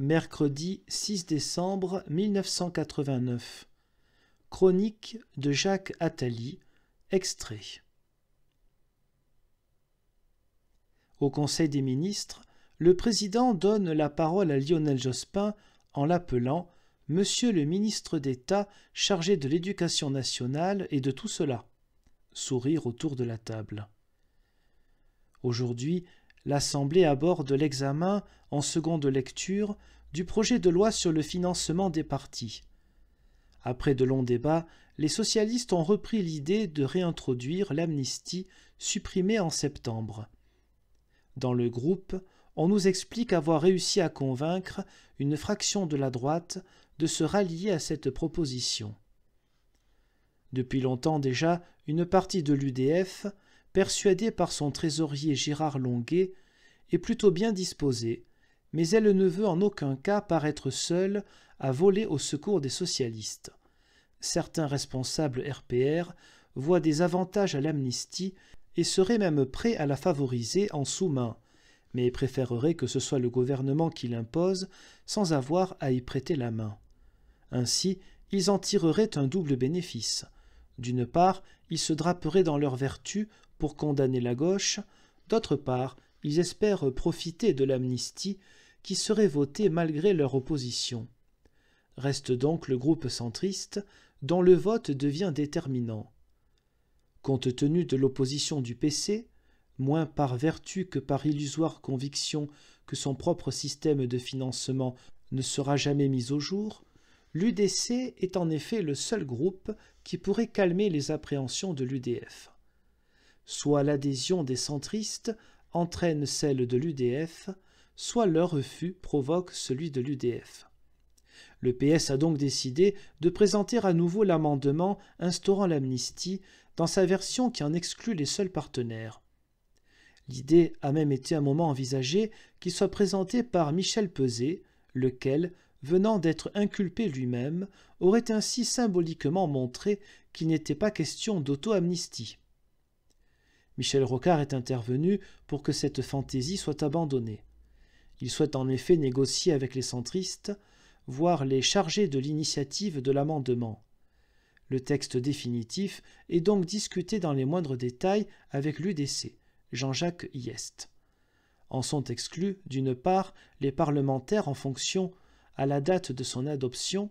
mercredi 6 décembre 1989. Chronique de Jacques Attali, extrait. Au Conseil des ministres, le président donne la parole à Lionel Jospin en l'appelant Monsieur le ministre d'État chargé de l'éducation nationale et de tout cela. Sourire autour de la table. Aujourd'hui, l'Assemblée aborde l'examen, en seconde lecture, du projet de loi sur le financement des partis. Après de longs débats, les socialistes ont repris l'idée de réintroduire l'amnistie supprimée en septembre. Dans le groupe, on nous explique avoir réussi à convaincre une fraction de la droite de se rallier à cette proposition. Depuis longtemps déjà, une partie de l'UDF, persuadée par son trésorier Gérard Longuet, est plutôt bien disposée, mais elle ne veut en aucun cas paraître seule à voler au secours des socialistes. Certains responsables RPR voient des avantages à l'amnistie et seraient même prêts à la favoriser en sous-main, mais préféreraient que ce soit le gouvernement qui l'impose sans avoir à y prêter la main. Ainsi, ils en tireraient un double bénéfice. D'une part, ils se draperaient dans leur vertu pour condamner la gauche, d'autre part, ils espèrent profiter de l'amnistie qui serait votée malgré leur opposition. Reste donc le groupe centriste dont le vote devient déterminant. Compte tenu de l'opposition du PC, moins par vertu que par illusoire conviction que son propre système de financement ne sera jamais mis au jour, l'UDC est en effet le seul groupe qui pourrait calmer les appréhensions de l'UDF soit l'adhésion des centristes entraîne celle de l'UDF, soit leur refus provoque celui de l'UDF. Le PS a donc décidé de présenter à nouveau l'amendement instaurant l'amnistie dans sa version qui en exclut les seuls partenaires. L'idée a même été un moment envisagée qu'il soit présenté par Michel Peset, lequel, venant d'être inculpé lui-même, aurait ainsi symboliquement montré qu'il n'était pas question d'auto-amnistie. Michel Rocard est intervenu pour que cette fantaisie soit abandonnée. Il souhaite en effet négocier avec les centristes, voire les charger de l'initiative de l'amendement. Le texte définitif est donc discuté dans les moindres détails avec l'UDC, Jean-Jacques Yest. En sont exclus, d'une part, les parlementaires en fonction à la date de son adoption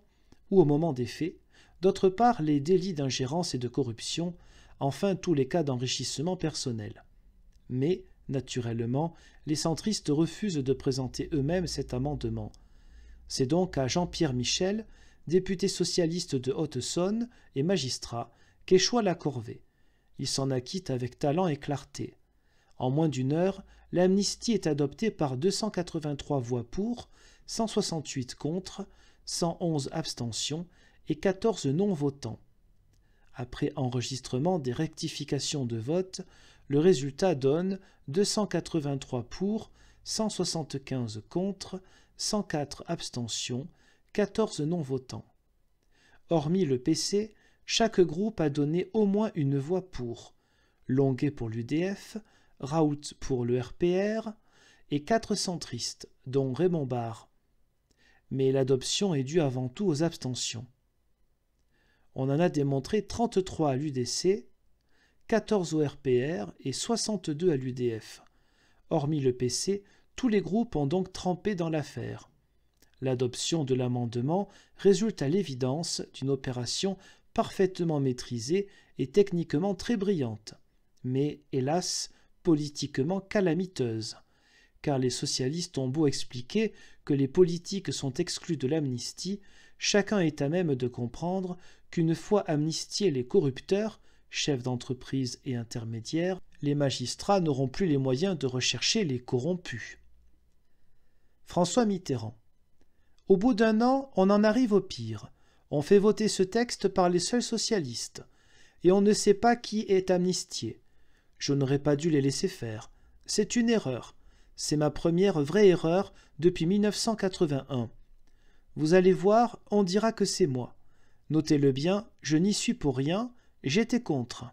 ou au moment des faits, d'autre part, les délits d'ingérence et de corruption enfin tous les cas d'enrichissement personnel. Mais, naturellement, les centristes refusent de présenter eux-mêmes cet amendement. C'est donc à Jean-Pierre Michel, député socialiste de Haute-Saône et magistrat, qu'échoua la corvée. Il s'en acquitte avec talent et clarté. En moins d'une heure, l'amnistie est adoptée par 283 voix pour, 168 contre, 111 abstentions et 14 non-votants. Après enregistrement des rectifications de vote, le résultat donne 283 pour, 175 contre, 104 abstentions, 14 non-votants. Hormis le PC, chaque groupe a donné au moins une voix pour. Longuet pour l'UDF, Raoult pour le RPR et quatre centristes, dont Raymond Barre. Mais l'adoption est due avant tout aux abstentions on en a démontré 33 à l'UDC, 14 au RPR et 62 à l'UDF. Hormis le PC, tous les groupes ont donc trempé dans l'affaire. L'adoption de l'amendement résulte à l'évidence d'une opération parfaitement maîtrisée et techniquement très brillante, mais hélas politiquement calamiteuse car les socialistes ont beau expliquer que les politiques sont exclus de l'amnistie, chacun est à même de comprendre qu'une fois amnistiés les corrupteurs, chefs d'entreprise et intermédiaires, les magistrats n'auront plus les moyens de rechercher les corrompus. François Mitterrand. Au bout d'un an, on en arrive au pire. On fait voter ce texte par les seuls socialistes, et on ne sait pas qui est amnistié. Je n'aurais pas dû les laisser faire. C'est une erreur. C'est ma première vraie erreur depuis 1981. Vous allez voir, on dira que c'est moi. Notez-le bien, je n'y suis pour rien, j'étais contre.